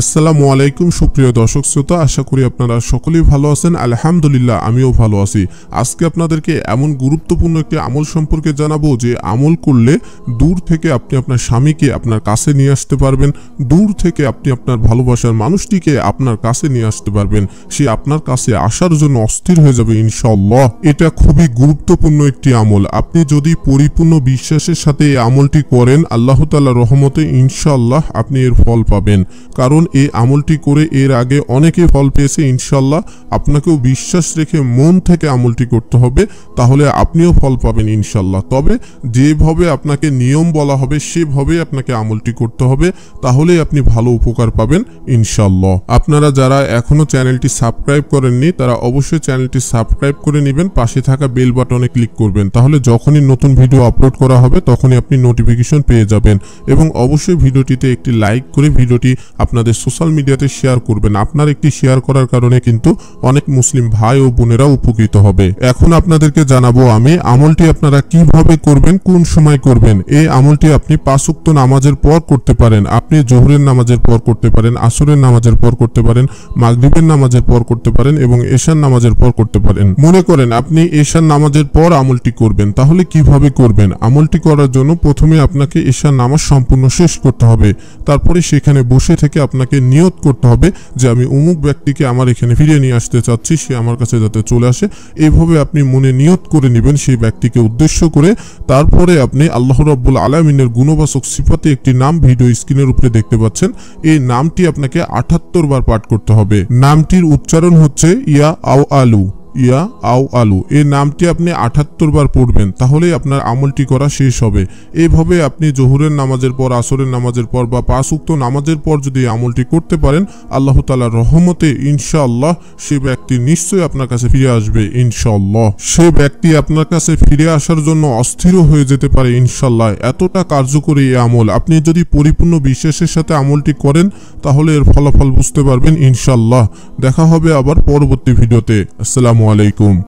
আসসালামু আলাইকুম সুপ্রিয় দর্শক শ্রোতা আশা করি আপনারা সকলেই ভালো আছেন আলহামদুলিল্লাহ আমিও ভালো আছি আজকে আপনাদেরকে এমন গুরুত্বপূর্ণ একটি আমল সম্পর্কে জানাবো যে আমল করলে দূর থেকে আপনি আপনার স্বামীকে আপনার কাছে নিয়ে আসতে পারবেন দূর থেকে আপনি আপনার ভালোবাসার মানুষটিকে আপনার কাছে নিয়ে আসতে পারবেন সে আপনার কাছে আসার জন্য অস্থির হয়ে যাবে ইনশাল্লাহ এটা খুবই গুরুত্বপূর্ণ একটি আমল আপনি যদি পরিপূর্ণ বিশ্বাসের সাথে এই আমলটি করেন আল্লাহ তাল্লাহ রহমতে ইনশাল্লাহ আপনি এর ফল পাবেন কারণ এই আমলটি করে এর আগে অনেকে ফল পেয়েছে ইনশাল্লাহ আপনাকেও বিশ্বাস রেখে মন থেকে আমলটি করতে হবে তাহলে আপনিও ফল পাবেন ইনশাল্লাহ তবে যেভাবে আপনাকে নিয়ম বলা হবে সেভাবেই আপনাকে আমলটি করতে হবে তাহলেই আপনি ভালো উপকার পাবেন ইনশাল্লাহ আপনারা যারা এখনও চ্যানেলটি সাবস্ক্রাইব করেননি তারা অবশ্যই চ্যানেলটি সাবস্ক্রাইব করে নেবেন পাশে থাকা বেল বাটনে ক্লিক করবেন তাহলে যখনই নতুন ভিডিও আপলোড করা হবে তখনই আপনি নোটিফিকেশন পেয়ে যাবেন এবং অবশ্যই ভিডিওটিতে একটি লাইক করে ভিডিওটি আপনাদের সোশ্যাল মিডিয়াতে শেয়ার করবেন আপনার একটি শেয়ার করার কারণে কিন্তু অনেক মুসলিম ভাই ও বোনেরা উপকৃত হবে এখন আপনাদেরকে জানাবো আমি আমলটি আপনারা কিভাবে করবেন কোন সময় করবেন এই আমলটি আপনি পাশুক্ত নামাজের পর করতে পারেন আপনি জোহরের নামাজের পর করতে পারেন আসরের নামাজের পর করতে পারেন মাগরীবের নামাজের পর করতে পারেন এবং এশার নামাজের পর করতে পারেন মনে করেন আপনি এশার নামাজের পর আমলটি করবেন তাহলে কিভাবে করবেন আমলটি করার জন্য প্রথমে আপনাকে এশার নামাজ সম্পূর্ণ শেষ করতে হবে তারপরে সেখানে বসে থেকে আপনি আপনাকে নিয়ত করতে হবে যে আমি অমুক ব্যক্তিকে আমার এখানে ফিরিয়ে নিয়ে আসতে চাচ্ছি সে আমার কাছে যাতে চলে আসে এভাবে আপনি মনে নিয়ত করে নেবেন সেই ব্যক্তিকে উদ্দেশ্য করে তারপরে আপনি আল্লাহ রব্বুল আলমিনের গুণবাসক সিফাতে একটি নাম ভিডিও স্ক্রিনের উপরে দেখতে পাচ্ছেন এই নামটি আপনাকে আঠাত্তর বার পাঠ করতে হবে নামটির উচ্চারণ হচ্ছে ইয়া আও আলু ইয়া আও আলু এই নামটি আপনি আঠাত্তর বার পড়বেন তাহলেই আপনার আমলটি করা শেষ হবে এইভাবে আপনি জোহরের নামাজের পর আসরের নামাজের পর বা পাঁচ উক্ত নামাজের পর যদি আমলটি করতে পারেন আল্লাহ তালার রহমতে ইনশাআল্লাহ সে ব্যক্তি নিশ্চয়ই আপনার কাছে ফিরে আসবে ইনশাআল্লাহ সে ব্যক্তি আপনার কাছে ফিরে আসার জন্য অস্থির হয়ে যেতে পারে ইনশাল্লাহ এতটা কার্যকরী এই আমল আপনি যদি পরিপূর্ণ বিশ্বাসের সাথে আমলটি করেন তাহলে এর ফলাফল বুঝতে পারবেন ইনশাল্লাহ দেখা হবে আবার পরবর্তী ভিডিওতে আসসালামু असलकुम